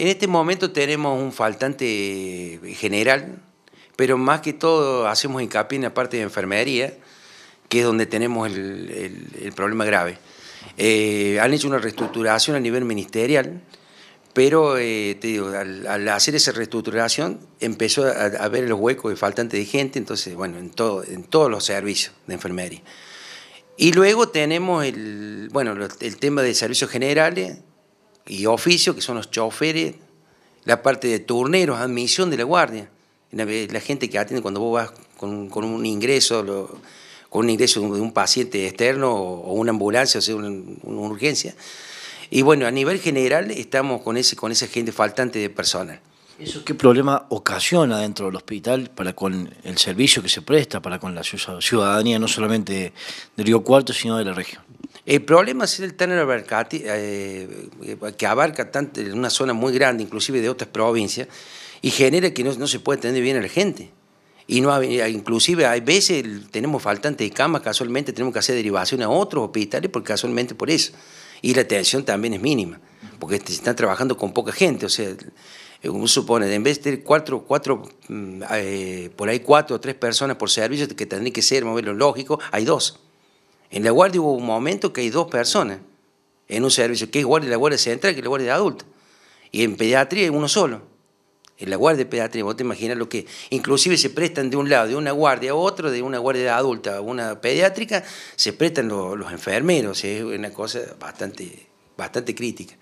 en este momento tenemos un faltante general, pero más que todo hacemos hincapié en la parte de enfermería, que es donde tenemos el, problema grave. Eh, han hecho una reestructuración a nivel ministerial, pero eh, al, hacer esa reestructuración empezó a, ver los huecos faltante de gente, entonces, bueno, en, todo, en todos los servicios de enfermería. Y luego tenemos el, bueno, el tema de servicios generales, y oficio, que son los choferes, la parte de turneros, admisión de la guardia, la, gente que atiende cuando vos vas con, un ingreso, con un ingreso de un paciente externo o, una ambulancia, o sea, una, urgencia. Y bueno, a nivel general estamos con, ese, con esa gente faltante de personal. ¿Eso qué problema ocasiona dentro del hospital para con el servicio que se presta, para con la ciudadanía, no solamente de Río Cuarto, sino de la región? El problema es el tener eh, eh, que abarca tanto, una zona muy grande, inclusive de otras provincias, y genera que no, se puede atender bien a la gente. Y no, eh, inclusive hay veces tenemos faltante de camas, casualmente tenemos que hacer derivación a otros hospitales, porque casualmente por eso. Y la atención también es mínima, porque se están trabajando con poca gente. O sea, uno supone, en vez de tener cuatro, cuatro mm, eh, por ahí cuatro o tres personas por servicio, que tendría que ser, moverlo lógico, hay dos. En la guardia hubo un momento que hay dos personas en un servicio, que es guardia la guardia central, que es la guardia de adulta. Y en pediatría hay uno solo. En la guardia de pediatría, vos te imaginas lo que. Inclusive se prestan de un lado, de una guardia a otro, de una guardia de adulta a una pediátrica, se prestan los, los enfermeros. Es una cosa bastante, bastante crítica.